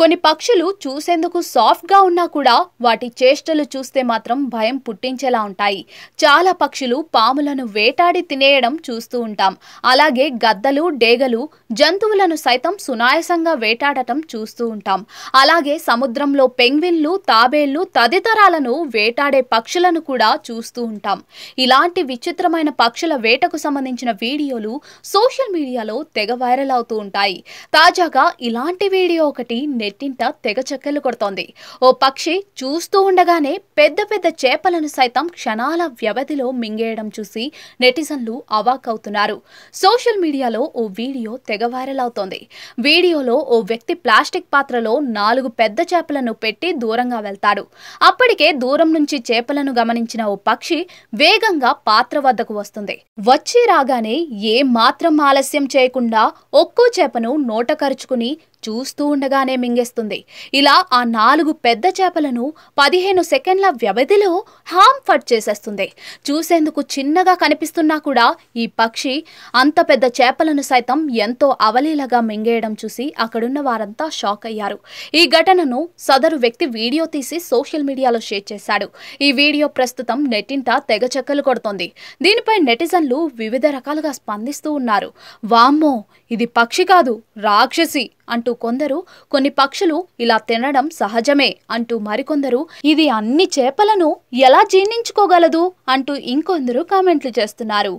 కొన్ని పక్షులు చూసేందుకు సాఫ్ట్గా ఉన్నా కూడా వాటి చేష్టలు చూస్తే మాత్రం భయం పుట్టించేలా ఉంటాయి చాలా పక్షులు పాములను వేటాడి తినేయడం చూస్తూ ఉంటాం అలాగే గద్దలు డేగలు జంతువులను సైతం సునాయసంగా వేటాడటం చూస్తూ ఉంటాం అలాగే సముద్రంలో పెంగ్విన్లు తాబేళ్లు తదితరాలను వేటాడే పక్షులను కూడా చూస్తూ ఉంటాం ఇలాంటి విచిత్రమైన పక్షుల వేటకు సంబంధించిన వీడియోలు సోషల్ మీడియాలో తెగ వైరల్ అవుతూ ఉంటాయి తాజాగా ఇలాంటి వీడియో ఒకటి నెట్టింట తెగ చెక్కలు కొడుతోంది ఓ పక్షి చూస్తూ ఉండగానే పెద్ద పెద్ద చేపలను సైతం క్షణాల వ్యవధిలో మింగేయడం చూసి నెటిజన్లు అవాకవుతున్నారు సోషల్ మీడియాలో ఓ వీడియో తెగ వైరల్ అవుతోంది వీడియోలో ఓ వ్యక్తి ప్లాస్టిక్ పాత్రలో నాలుగు పెద్ద చేపలను పెట్టి దూరంగా వెళ్తాడు అప్పటికే దూరం నుంచి చేపలను గమనించిన ఓ పక్షి వేగంగా పాత్ర వద్దకు వస్తుంది వచ్చి రాగానే ఏ మాత్రం ఆలస్యం చేయకుండా ఒక్కో చేపను నోట కరుచుకుని చూస్తూ ఉండగానే మింగేస్తుంది ఇలా ఆ నాలుగు పెద్ద చేపలను పదిహేను సెకండ్ల వ్యవధిలో హామ్ఫట్ చేసేస్తుంది చూసేందుకు చిన్నగా కనిపిస్తున్నా కూడా ఈ పక్షి అంత పెద్ద చేపలను సైతం ఎంతో అవలీలగా మింగేయడం చూసి అక్కడున్న వారంతా షాక్ అయ్యారు ఈ ఘటనను సదరు వ్యక్తి వీడియో తీసి సోషల్ మీడియాలో షేర్ చేశాడు ఈ వీడియో ప్రస్తుతం నెట్టింట తెగ చెక్కలు కొడుతోంది దీనిపై నెటిజన్లు వివిధ రకాలుగా స్పందిస్తూ ఉన్నారు వామ్మో ఇది పక్షి కాదు రాక్షసి అంటూ కొందరు కొన్ని పక్షులు ఇలా తినడం సహజమే అంటూ మరికొందరు ఇది అన్ని చేపలను ఎలా జీర్ణించుకోగలదు అంటూ ఇంకొందరు కామెంట్లు చేస్తున్నారు